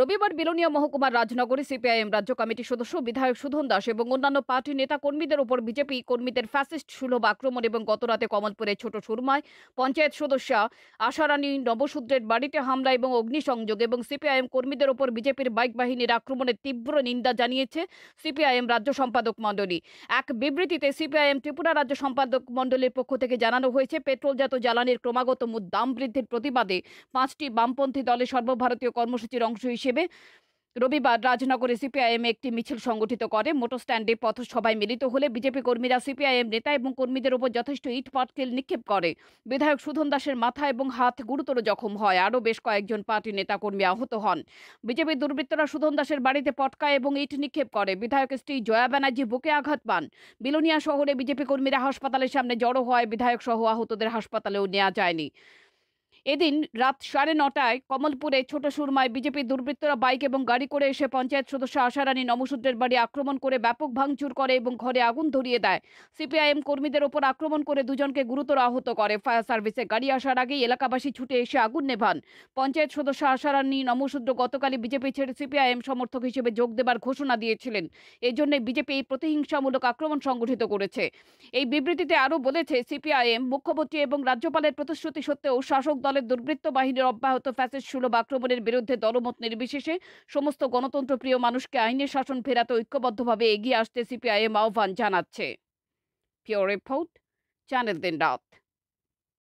রবিবার বিলোনিয়া মহকুমার রাজনগরে সিপিআইএম রাজ্য কমিটির সদস্য বিধায়ক সুধন দাস এবং অন্যান্য পার্টি নেতা কর্মীদের ওপর বিজেপি কর্মীদের ফ্যাসিস্ট সুলভ আক্রমণ এবং গতরাতে কমলপুরের ছোট সুরমায় পঞ্চায়েত সদস্যা আশারানী নবসূত্রের বাড়িতে হামলা এবং অগ্নিসংযোগ এবং সিপিআইএম কর্মীদের ওপর বিজেপির বাইক বাহিনীর আক্রমণের তীব্র নিন্দা জানিয়েছে সিপিআইএম রাজ্য সম্পাদক মণ্ডলী এক বিবৃতিতে সিপিআইএম ত্রিপুরা রাজ্য সম্পাদক মণ্ডলীর পক্ষ থেকে জানানো হয়েছে পেট্রোলজাত জ্বালানির ক্রমাগত দাম বৃদ্ধির প্রতিবাদে পাঁচটি বামপন্থী দলে সর্বভারতীয় কর্মসূচির অংশ হিসেবে হিসেবে রবিবার রাজনগরে সিপিআইএম একটি মিছিল সংগঠিত করে পথ সবাই মিলিত হলে বিজেপি কর্মীরা সিপিআইএম নেতা এবং কর্মীদের ওপর যথেষ্ট ইট পাটকেল নিক্ষেপ করে বিধায়ক সুধন দাসের মাথা এবং হাত গুরুতর জখম হয় আরও বেশ কয়েকজন পার্টি নেতা কর্মী আহত হন বিজেপি দুর্বৃত্তরা সুধন দাসের বাড়িতে পটকায় এবং ইট নিক্ষেপ করে বিধায়ক স্ত্রী জয়া ব্যানার্জি বুকে আঘাত পান বিলোনিয়া শহরে বিজেপি কর্মীরা হাসপাতালের সামনে জড়ো হয় বিধায়ক সহ আহতদের হাসপাতালেও নেওয়া যায়নি এদিন রাত সাড়ে নটায় কমলপুরে ছোট সুরমায় বিজেপি দুর্বৃত্তরা বাইক এবং গাড়ি করে এসে পঞ্চায়েত সদস্য আশারানী নমসূদ্রের বাড়ি আক্রমণ করে ব্যাপক ভাঙচুর করে এবং ঘরে আগুন ধরিয়ে দেয় সিপিআইএম কর্মীদের ওপর আক্রমণ করে দুজনকে গুরুতর আহত করে ফায়ার সার্ভিসে গাড়ি আসার আগেই এলাকাবাসী ছুটে এসে আগুন নেভান পঞ্চায়েত সদস্য আশারানী নমসূদ্র গতকালই বিজেপি ছেড়ে সিপিআইএম সমর্থক হিসেবে যোগ দেবার ঘোষণা দিয়েছিলেন এজন্য বিজেপি এই প্রতিহিংসামূলক আক্রমণ সংগঠিত করেছে এই বিবৃতিতে আরও বলেছে সিপিআইএম মুখ্যমন্ত্রী এবং রাজ্যপালের প্রতিশ্রুতি সত্ত্বেও শাসক দলের দুর্বৃত্ত বাহিনীর অব্যাহত ফ্যাসেজ সুলভ আক্রমণের বিরুদ্ধে দলমত নির্বিশেষে সমস্ত গণতন্ত্রপ্রিয় মানুষকে আইনের শাসন ফেরাতে ঐক্যবদ্ধভাবে এগিয়ে আসতে সিপিআইএম আহ্বান জানাচ্ছে রিপোর্ট চ্যানেল দিন রাত